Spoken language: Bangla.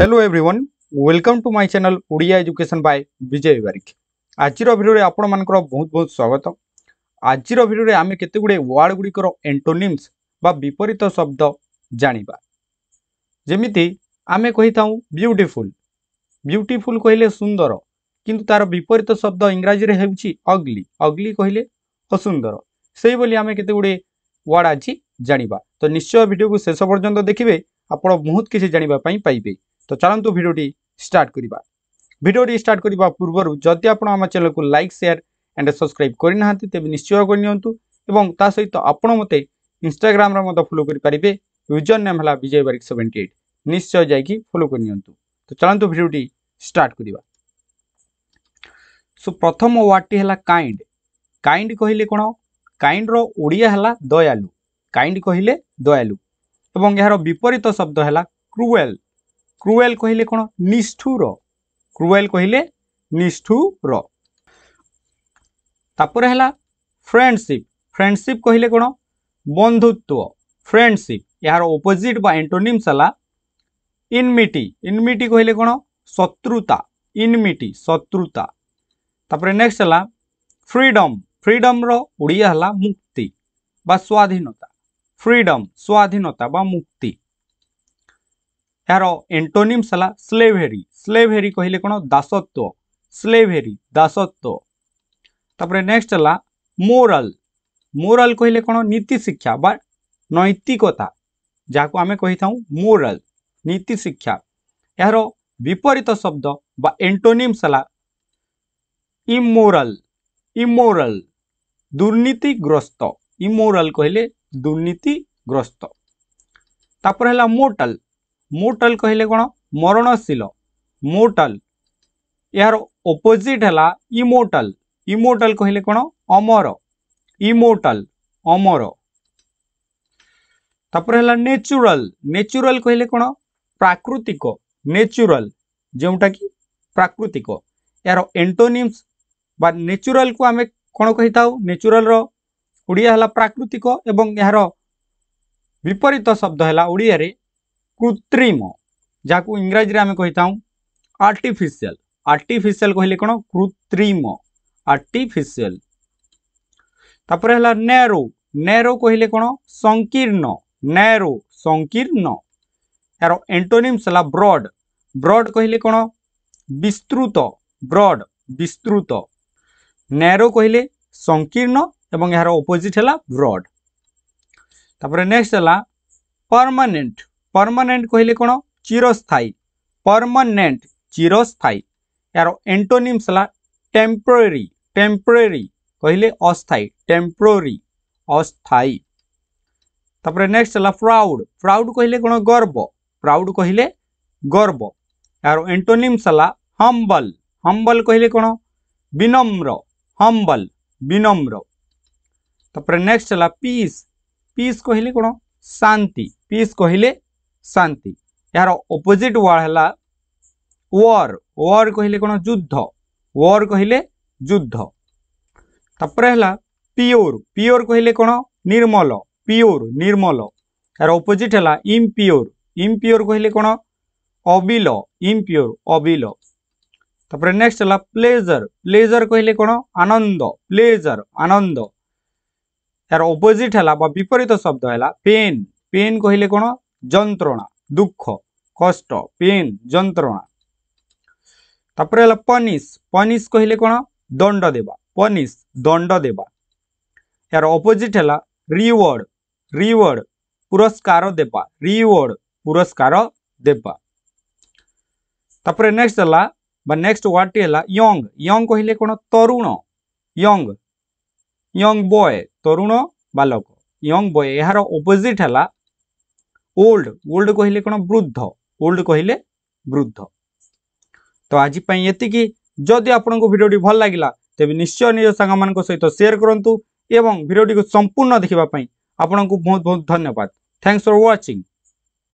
hello everyone welcome to my channel Odia education by Bijay Barik আজির ভিডিওরে আপনার বহুত বহুত স্বাগত আজির ভিডিওরে আমি কেতগুড়ে ওয়ার্ড গুড়ির এন্টোনিমস বা বিপরীত শব্দ জাঁয়া যেমিতি আমি কই থাও বিউটিফুল বিউটিফুল কহিলে সুন্দর কিন্তু তার বিপরীত শব্দ ইংরাজিরে হেউচি অগলি অগলি কহিলে অসুন্দর সেইভাবে আমি কেতগুড়ে ওয়ার্ড আজি জাঁয়া তো নিশ্চয় ভিডিওকে শেষ পর্যন্ত দেখবে আপনার বহুত কিছু জাঁয়া পাইবে তো ଚାଲନ୍ତୁ ଭିଡ଼ିଓଟି ଷ୍ଟାର୍ଟ କରିବା ଭିଡ଼ିଓଟି ଷ୍ଟାର୍ଟ କରିବା ପୂର୍ବରୁ ଯଦି ଆପଣ ଆମ ଚ୍ୟାନେଲକୁ ଲାଇକ୍ ସେୟାର ଆଣ୍ଡ ସବସ୍କ୍ରାଇବ୍ କରିନାହାନ୍ତି ତେବେ ନିଶ୍ଚୟ କରିନିଅନ୍ତୁ ଏବଂ ତା ସହିତ ଆପଣ ମୋତେ ଇନଷ୍ଟାଗ୍ରାମରେ ମଧ୍ୟ ଫଲୋ କରିପାରିବେ ୟୁଜର ନେମ୍ ହେଲା ବିଜୟ ବାରିକ ସେଭେଣ୍ଟି ଏଇଟ୍ ନିଶ୍ଚୟ ଯାଇକି ଫଲୋ କରିନିଅନ୍ତୁ ତ ଚାଲନ୍ତୁ ଭିଡ଼ିଓଟି ଷ୍ଟାର୍ଟ କରିବା ସୋ ପ୍ରଥମ ୱାର୍ଡ଼ଟି ହେଲା କାଇଣ୍ଡ କାଇଣ୍ଡ କହିଲେ କ'ଣ କାଇଣ୍ଡର ଓଡ଼ିଆ ହେଲା ଦୟାଲୁ କାଇଣ୍ଡ କହିଲେ ଦୟାଲୁ ଏବଂ ଏହାର ବିପରୀତ ଶବ୍ଦ ହେଲା କ୍ରୁଏଲ୍ ক্রুয়েল কহিলে କ'ଣ ନିଷ୍ଠୁର କ୍ରୁଏଲ୍ କହିଲେ ନିଷ୍ଠୁର ତାପରେ ହେଲା ଫ୍ରେଣ୍ଡସିପ୍ ଫ୍ରେଣ୍ଡସିପ୍ କହିଲେ କ'ଣ ବନ୍ଧୁତ୍ୱ ফ্রেন্ডশিপ এর অপোজিট বা এন্টোনিমস হলা ইনমিটি ইনমিটি কহিলে কোণ শত্রুতা ইনমিটি শত্রুতা তাপরে নেক্সট হলা ফ্রিডম ফ্রিডমর ওড়িয়া হলা মুক্তি বা স্বাধীনতা ফ্রিডম স্বাধীনতা বা মুক্তি यार एंटोनिम्स है स्लेवेरी स्लेवेरी कहले कौन दासत्व स्लेवेरी दासत्व तापर नेक्स्ट है मोराल मोराल कहले कौन नीति शिक्षा बा नैतिकता जहाँ को आम कही था मोराल नीति शिक्षा यार विपरीत शब्द बा एंटोनिम सला इमोराल इमोराल दुर्नीतिग्रस्त इमोराल कहले दुर्नीतिग्रस्त तापर है मोटल ମୋର୍ଟାଲ କହିଲେ କ'ଣ ମରଣଶୀଳ ମୋର୍ଟାଲ ଏହାର ଅପୋଜିଟ୍ ହେଲା ଇମୋର୍ଟାଲ ଇମୋର୍ଟାଲ କହିଲେ କ'ଣ ଅମର ଇମୋର୍ଟାଲ ଅମର ତାପରେ ହେଲା ନେଚୁରାଲ ନେଚୁରାଲ କହିଲେ କ'ଣ ପ୍ରାକୃତିକ ନେଚୁରାଲ ଯେଉଁଟାକି ପ୍ରାକୃତିକ ଏହାର ଏଣ୍ଟୋନିମ୍ସ ବା ନେଚୁରାଲକୁ ଆମେ କ'ଣ କହିଥାଉ ନେଚୁରାଲର ଓଡ଼ିଆ ହେଲା ପ୍ରାକୃତିକ ଏବଂ ଏହାର ବିପରୀତ ଶବ୍ଦ ହେଲା ଓଡ଼ିଆରେ କୃତ୍ରିମ ଯାହାକୁ ଇଂରାଜୀରେ ଆମେ କହିଥାଉ ଆର୍ଟିଫିସିଆଲ ଆର୍ଟିଫିସିଆଲ କହିଲେ କ'ଣ କୃତ୍ରିମ ଆର୍ଟିଫିସିଆଲ ତାପରେ ହେଲା ନେରୋ ନେରୋ କହିଲେ କ'ଣ ସଂକୀର୍ଣ୍ଣ ନେରୋ ସଂକୀର୍ଣ୍ଣ ଏହାର ଏଣ୍ଟୋନିମ୍ସ ହେଲା ବ୍ରଡ୍ ବ୍ରଡ୍ କହିଲେ କ'ଣ ବିସ୍ତୃତ ବ୍ରଡ୍ ବିସ୍ତୃତ ନେରୋ କହିଲେ ସଂକୀର୍ଣ୍ଣ ଏବଂ ଏହାର ଅପୋଜିଟ୍ ହେଲା ବ୍ରଡ୍ ତାପରେ ନେକ୍ସଟ ହେଲା ପରମାନେଣ୍ଟ ପରମାନେଣ୍ଟ କହିଲେ କ'ଣ ଚିରସ୍ଥାୟୀ ପରମାନେଣ୍ଟ ଚିରସ୍ଥାୟୀ ଏହାର ଏଣ୍ଟୋନିମ୍ସ ହେଲା ଟେମ୍ପୋରାରୀ ଟେମ୍ପୋରାରୀ କହିଲେ ଅସ୍ଥାୟୀ ଟେମ୍ପୋରାରୀ ଅସ୍ଥାୟୀ ତାପରେ ନେକ୍ସଟ ହେଲା ପ୍ରାଉଡ୍ ପ୍ରାଉଡ୍ କହିଲେ କ'ଣ ଗର୍ବ ପ୍ରାଉଡ୍ କହିଲେ ଗର୍ବ ଏହାର ଏଣ୍ଟୋନିମ୍ସ ହେଲା ହମ୍ବଲ୍ ହମ୍ବଲ୍ କହିଲେ କ'ଣ ବିନମ୍ର ହମ୍ବଲ୍ ବିନମ୍ର ତାପରେ ନେକ୍ସଟ ହେଲା ପିସ୍ ପିସ୍ କହିଲେ କ'ଣ ଶାନ୍ତି ପିସ୍ କହିଲେ ଶାନ୍ତି ଏହାର ଅପୋଜିଟ୍ ୱାର୍ଡ଼ ହେଲା ୱାର୍ ୱାର୍ କହିଲେ କ'ଣ ଯୁଦ୍ଧ ୱାର୍ କହିଲେ ଯୁଦ୍ଧ ତାପରେ ହେଲା ପିଓର ପିଓର କହିଲେ କ'ଣ ନିର୍ମଲ ପିଓର ନିର୍ମଲ ଏହାର ଅପୋଜିଟ୍ ହେଲା ଇମ୍ପିଓର ଇମ୍ପିଓର କହିଲେ କ'ଣ ଅବିଲ ଇମ୍ପିଓର ଅବିଲ ତାପରେ ନେକ୍ସଟ ହେଲା ପ୍ଲେଜର ପ୍ଲେଜର କହିଲେ କ'ଣ ଆନନ୍ଦ ପ୍ଲେଜର ଆନନ୍ଦ ଏହାର ଅପୋଜିଟ୍ ହେଲା ବା ବିପରୀତ ଶବ୍ଦ ହେଲା ପେନ୍ ପେନ୍ କହିଲେ କ'ଣ যন্ত্রণা দুঃখ কষ্ট পেন যন্ত্রণা তারপরে হল পনিশ পনিশ কহিলে কোণ দণ্ড দেবা পনিশ দণ্ড দেবা এর অপোজিট হল রিওয়ার্ড রিওয়ার্ড পুরস্কার দেবা রিওয়ার্ড পুরস্কার দেবা তারপরে নেক্সট হল বা নেক্সট ওয়ার্ডটি হল ইয়ং ইয়ং কহিলে কোণ তরুণ ইয়ং ইয়ং বয় তরুণ বালক ইয়ং বয় এর অপোজিট হল ओल्ड ओल्ड कहले कौन वृद्ध ओल्ड कहले वृद्ध तो आज ये जदि आपड़ोटी भल लगे तेज निश्चय निज सा सहित सेयर करूँ और भिडियो संपूर्ण देखापी आपन को बहुत बहुत धन्यवाद थैंक्स फर व्वाचिंग